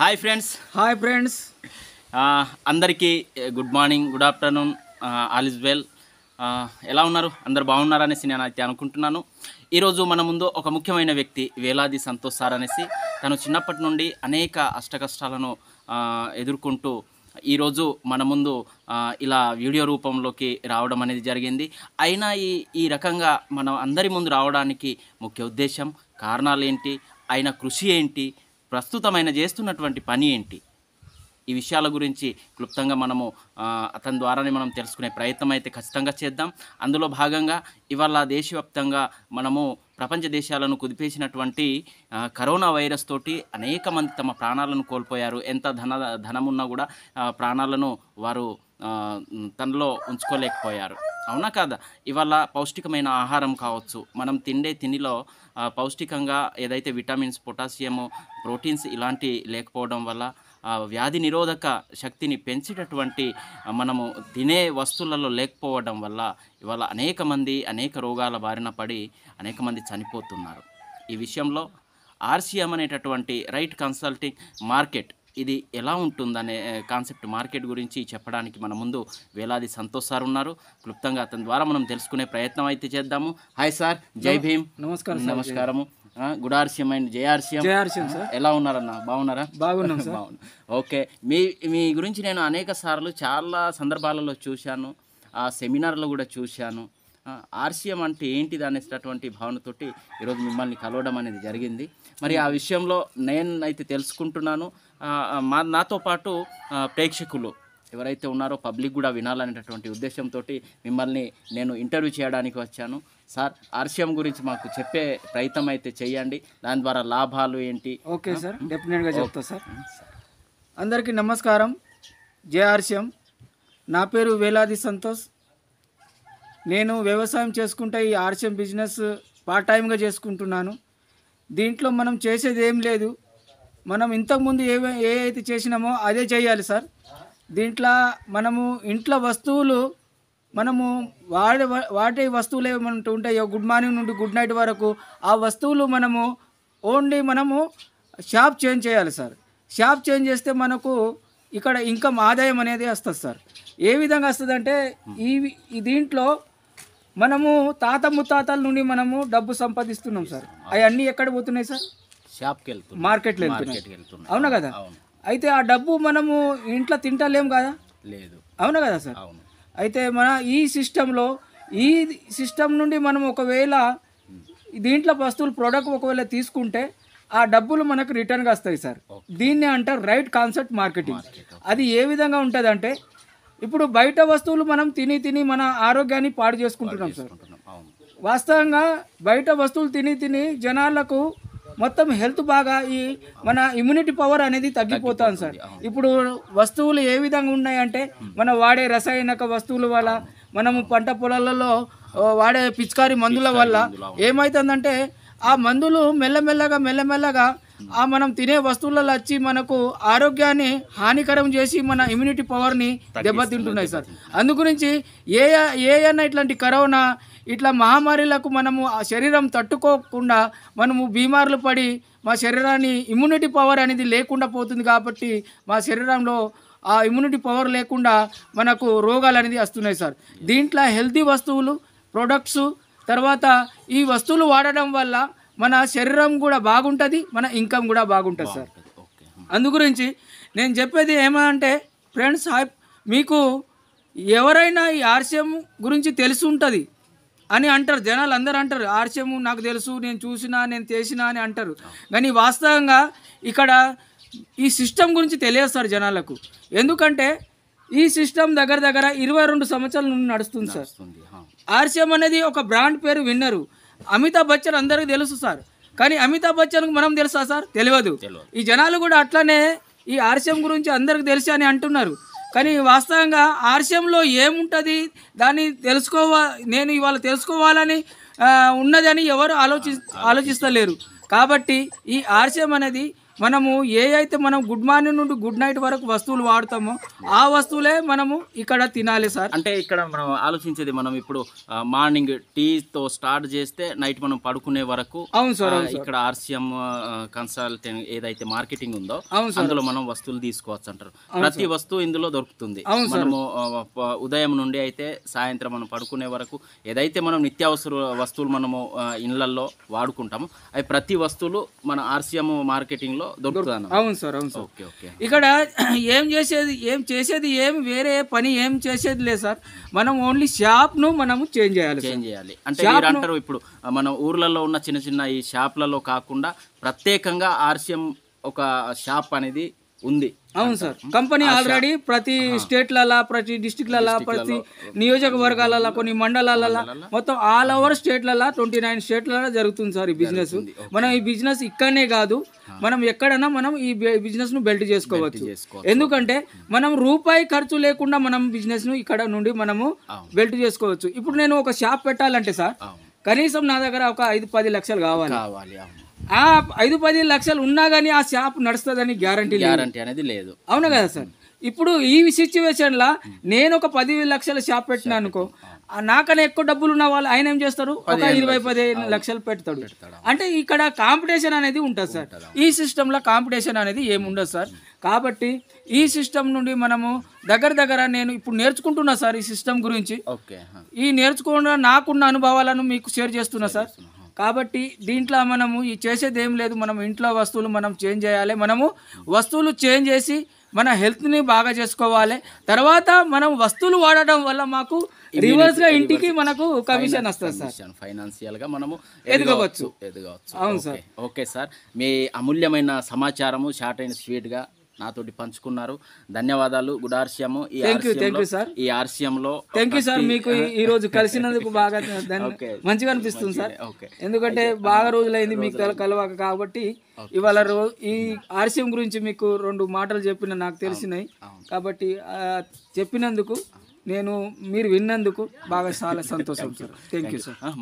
hi friends hi friends అందరికీ good morning good afternoon all is well ఎలా ఉన్నారు అందరు బాగున్నారు అనేసి నేను అయితే అనుకుంటున్నాను ఈరోజు మన ముందు ఒక ముఖ్యమైన వ్యక్తి వేలాది సంతోష్ సార్ అనేసి తను చిన్నప్పటి నుండి అనేక అష్టకష్టాలను ఎదుర్కొంటూ ఈరోజు మన ముందు ఇలా వీడియో రూపంలోకి రావడం అనేది జరిగింది అయినా ఈ ఈ రకంగా మనం అందరి ముందు రావడానికి ముఖ్య ఉద్దేశం కారణాలు ఏంటి ఆయన కృషి ఏంటి ప్రస్తుతం ఆయన చేస్తున్నటువంటి పని ఏంటి ఈ విషయాల గురించి క్లుప్తంగా మనము అతని ద్వారానే మనం తెలుసుకునే ప్రయత్నం అయితే ఖచ్చితంగా చేద్దాం అందులో భాగంగా ఇవాళ దేశవ్యాప్తంగా మనము ప్రపంచ దేశాలను కుదిపేసినటువంటి కరోనా వైరస్ తోటి అనేక మంది తమ ప్రాణాలను కోల్పోయారు ఎంత ధన ధనమున్నా కూడా ప్రాణాలను వారు తనలో ఉంచుకోలేకపోయారు అవునా కాదా ఇవాళ పౌష్టికమైన ఆహారం కావచ్చు మనం తిండే తిండిలో పౌష్టికంగా ఏదైతే విటమిన్స్ పొటాషియము ప్రోటీన్స్ ఇలాంటి లేకపోవడం వల్ల వ్యాధి నిరోధక శక్తిని పెంచేటటువంటి మనము తినే వస్తువులలో లేకపోవడం వల్ల ఇవాళ అనేక మంది అనేక రోగాల బారిన పడి అనేక మంది చనిపోతున్నారు ఈ విషయంలో ఆర్సీఎం అనేటటువంటి రైట్ కన్సల్టింగ్ మార్కెట్ ఇది ఎలా ఉంటుందనే కాన్సెప్ట్ మార్కెట్ గురించి చెప్పడానికి మన ముందు వేలాది సంతోష్ సార్ ఉన్నారు క్లుప్తంగా అతని ద్వారా మనం తెలుసుకునే ప్రయత్నం అయితే చేద్దాము హాయ్ సార్ జై భీమ్ నమస్కారం నమస్కారము good RCM and JRCM JRCM sir ఎలా ఉన్నారన్న బాగున్నారా బాగున్నాం సార్ బాగున్నా ఓకే మీ మీ గురించి నేను అనేక సార్లు చాలా సందర్భాలలో చూశాను ఆ సెమినార్లో కూడా చూశాను ఆర్సీఎం అంటే ఏంటిది అనేటటువంటి భావనతోటి ఈరోజు మిమ్మల్ని కలవడం అనేది జరిగింది మరి ఆ విషయంలో నేనైతే తెలుసుకుంటున్నాను మా నాతో పాటు ప్రేక్షకులు ఎవరైతే ఉన్నారో పబ్లిక్ కూడా వినాలనేటటువంటి ఉద్దేశంతో మిమ్మల్ని నేను ఇంటర్వ్యూ చేయడానికి వచ్చాను సార్ ఆర్షియం గురించి మాకు చెప్పే ప్రయత్నం అయితే చేయండి దాని ద్వారా లాభాలు ఏంటి ఓకే సార్ డెఫినెట్గా చెప్తా సార్ అందరికీ నమస్కారం జేఆర్సిఎం నా పేరు వేలాది సంతోష్ నేను వ్యవసాయం చేసుకుంటే ఈ ఆర్సిఎం బిజినెస్ పార్ట్ టైమ్గా చేసుకుంటున్నాను దీంట్లో మనం చేసేది ఏం లేదు మనం ఇంతకుముందు ఏ ఏ అయితే చేసినామో అదే చేయాలి సార్ దీంట్లో మనము ఇంట్లో వస్తువులు మనము వాడే వాటి వస్తువులు ఉంటూ ఉంటాయో గుడ్ మార్నింగ్ నుండి గుడ్ నైట్ వరకు ఆ వస్తువులు మనము ఓన్లీ మనము షాప్ చేంజ్ చేయాలి సార్ షాప్ చేంజ్ చేస్తే మనకు ఇక్కడ ఇన్కమ్ ఆదాయం అనేది వస్తుంది సార్ ఏ విధంగా వస్తుందంటే ఈ దీంట్లో మనము తాత ముత్తాతల నుండి మనము డబ్బు సంపాదిస్తున్నాం సార్ అవన్నీ ఎక్కడ పోతున్నాయి సార్ షాప్కి వెళ్తున్నాం మార్కెట్లో అవునా కదా అయితే ఆ డబ్బు మనము ఇంట్లో తింటలేము కదా లేదు అవునా కదా సార్ అవును అయితే మన ఈ సిస్టంలో ఈ సిస్టమ్ నుండి మనం ఒకవేళ దీంట్లో వస్తువులు ప్రోడక్ట్ ఒకవేళ తీసుకుంటే ఆ డబ్బులు మనకు రిటర్న్గా వస్తాయి సార్ దీన్నే అంటారు రైట్ కాన్సెప్ట్ మార్కెటింగ్ అది ఏ విధంగా ఉంటుంది అంటే ఇప్పుడు బయట వస్తువులు మనం తిని తిని మన ఆరోగ్యాన్ని పాడు చేసుకుంటున్నాం సార్ వాస్తవంగా బయట వస్తువులు తిని తిని జనాలకు మొత్తం హెల్త్ బాగా ఈ మన ఇమ్యూనిటీ పవర్ అనేది తగ్గిపోతుంది సార్ ఇప్పుడు వస్తువులు ఏ విధంగా ఉన్నాయంటే మనం వాడే రసాయనిక వస్తువుల వల్ల మనము పంట పొలాలలో వాడే పిచికారి మందుల వల్ల ఏమవుతుందంటే ఆ మందులు మెల్లమెల్లగా మెల్లమెల్లగా ఆ మనం తినే వస్తువులలో వచ్చి మనకు ఆరోగ్యాన్ని హానికరం చేసి మన ఇమ్యూనిటీ పవర్ని దెబ్బతింటున్నాయి సార్ అందుగురించి ఏ ఏ అన్న ఇట్లాంటి కరోనా ఇట్లా మహమ్మారిలకు మనము ఆ శరీరం తట్టుకోకుండా మనము బీమార్లు పడి మా శరీరాన్ని ఇమ్యూనిటీ పవర్ అనేది లేకుండా పోతుంది కాబట్టి మా శరీరంలో ఆ ఇమ్యూనిటీ పవర్ లేకుండా మనకు రోగాలు అనేది వస్తున్నాయి సార్ దీంట్లో హెల్తీ వస్తువులు ప్రొడక్ట్స్ తర్వాత ఈ వస్తువులు వాడడం వల్ల మన శరీరం కూడా బాగుంటుంది మన ఇన్కమ్ కూడా బాగుంటుంది సార్ అందు గురించి నేను చెప్పేది ఏమంటే ఫ్రెండ్స్ మీకు ఎవరైనా ఈ ఆర్సీఎం గురించి తెలిసి ఉంటుంది అని అంటారు జనాలు అందరూ అంటారు ఆర్సీఎం నాకు తెలుసు నేను చూసినా నేను చేసినా అని అంటారు కానీ వాస్తవంగా ఇక్కడ ఈ సిస్టమ్ గురించి తెలియదు సార్ జనాలకు ఎందుకంటే ఈ సిస్టమ్ దగ్గర దగ్గర ఇరవై రెండు సంవత్సరాల నుండి నడుస్తుంది సార్ ఆర్సీఎం అనేది ఒక బ్రాండ్ పేరు విన్నరు అమితాబ్ బచ్చన్ అందరికీ తెలుసు సార్ కానీ అమితాబ్ బచ్చన్కు మనం తెలుసా సార్ తెలియదు ఈ జనాలు కూడా అట్లనే ఈ ఆర్షం గురించి అందరికి తెలుసు అని అంటున్నారు కానీ వాస్తవంగా ఆర్షంలో ఏముంటుంది దాన్ని తెలుసుకోవ నేను ఇవాళ తెలుసుకోవాలని ఉన్నదని ఎవరు ఆలోచి ఆలోచిస్తలేరు కాబట్టి ఈ ఆర్షం అనేది మనము ఏ అయితే మనం గుడ్ మార్నింగ్ నుండి గుడ్ నైట్ వరకు వస్తువులు వాడతామో ఆ వస్తువులే మనము ఇక్కడ తినాలి సార్ అంటే ఇక్కడ మనం ఆలోచించేది మనం ఇప్పుడు మార్నింగ్ టీతో స్టార్ట్ చేస్తే నైట్ మనం పడుకునే వరకు అవును సార్ ఇక్కడ ఆర్సిఎం కన్సల్టెంట్ ఏదైతే మార్కెటింగ్ ఉందో అందులో మనం వస్తువులు తీసుకోవచ్చు అంటారు ప్రతి వస్తువు ఇందులో దొరుకుతుంది మనము ఉదయం నుండి అయితే సాయంత్రం మనం పడుకునే వరకు ఏదైతే మనం నిత్యావసర వస్తువులు మనము ఇళ్లలో వాడుకుంటాము అవి ప్రతి వస్తువులు మన ఆర్సిఎం మార్కెటింగ్లో దొరుకుతాను అవును సార్ అవును సార్ ఓకే ఓకే ఇక్కడ ఏం చేసేది ఏం చేసేది ఏం వేరే పని ఏం చేసేది లేదు సార్ మనం ఓన్లీ షాప్ను మనము చేంజ్ చేయాలి చేంజ్ చేయాలి అంటే మీరు అంటారు ఇప్పుడు మన ఊర్లలో ఉన్న చిన్న చిన్న ఈ షాప్లలో కాకుండా ప్రత్యేకంగా ఆర్సిఎం ఒక షాప్ అనేది ఉంది అవును సార్ కంపెనీ ఆల్రెడీ ప్రతి స్టేట్లలో ప్రతి డిస్టిక్లలో ప్రతి నియోజకవర్గాలలో కొన్ని మండలాలలో మొత్తం ఆల్ ఓవర్ స్టేట్లలో ట్వంటీ నైన్ స్టేట్లలో జరుగుతుంది సార్ ఈ బిజినెస్ మనం ఈ బిజినెస్ ఇక్కడనే కాదు మనం ఎక్కడైనా మనం ఈ బిజినెస్ ను బెల్ట్ చేసుకోవచ్చు ఎందుకంటే మనం రూపాయి ఖర్చు లేకుండా మనం బిజినెస్ ను ఇక్కడ నుండి మనము బెల్ట్ చేసుకోవచ్చు ఇప్పుడు నేను ఒక షాప్ పెట్టాలంటే సార్ కనీసం నా దగ్గర ఒక ఐదు పది లక్షలు కావాలి ఆ ఐదు పది లక్షలు ఉన్నా కానీ ఆ షాప్ నడుస్తుందని గ్యారంటీ గ్యారంటీ అనేది లేదు అవును కదా సార్ ఇప్పుడు ఈ లా నేను ఒక పది లక్షల షాప్ పెట్టినా అనుకో నాకన్నా ఎక్కువ డబ్బులు ఉన్న వాళ్ళు ఆయన ఏం చేస్తారు ఒక ఇరవై పదిహేను లక్షలు పెడతాడు అంటే ఇక్కడ కాంపిటీషన్ అనేది ఉంటుంది సార్ ఈ సిస్టంలో కాంపిటీషన్ అనేది ఏముండదు సార్ కాబట్టి ఈ సిస్టమ్ నుండి మనము దగ్గర దగ్గర నేను ఇప్పుడు నేర్చుకుంటున్నా సార్ ఈ సిస్టమ్ గురించి ఈ నేర్చుకున్న నాకున్న అనుభవాలను మీకు షేర్ చేస్తున్నా సార్ కాబట్టి దీంట్లో మనము ఈ చేసేది ఏం లేదు మనం ఇంట్లో వస్తువులు మనం చేంజ్ చేయాలి మనము వస్తువులు చేంజ్ చేసి మన హెల్త్ని బాగా చేసుకోవాలి తర్వాత మనం వస్తువులు వాడటం వల్ల మాకు రివర్స్గా ఇంటికి మనకు కమిషన్ వస్తుంది సార్ ఫైనాన్షియల్గా మనము ఎదగవచ్చు ఎదగవచ్చు అవును సార్ ఓకే సార్ మీ అమూల్యమైన సమాచారము షార్ట్ అండ్ స్వీట్గా నాతోటి పంచుకున్నారు ధన్యవాదాలు గుడ్ ఆర్సీఎం ఈ ఆర్సీఎం సార్ ఈ థ్యాంక్ యూ సార్ మీకు ఈ రోజు కలిసినందుకు బాగా మంచిగా అనిపిస్తుంది సార్ ఎందుకంటే బాగా రోజులైంది మీకు కలవక కాబట్టి ఇవాళ రోజు ఈ ఆర్సియం గురించి మీకు రెండు మాటలు చెప్పిన నాకు తెలిసినాయి కాబట్టి చెప్పినందుకు నేను మీరు విన్నందుకు బాగా చాలా సంతోషం సార్ థ్యాంక్ యూ సార్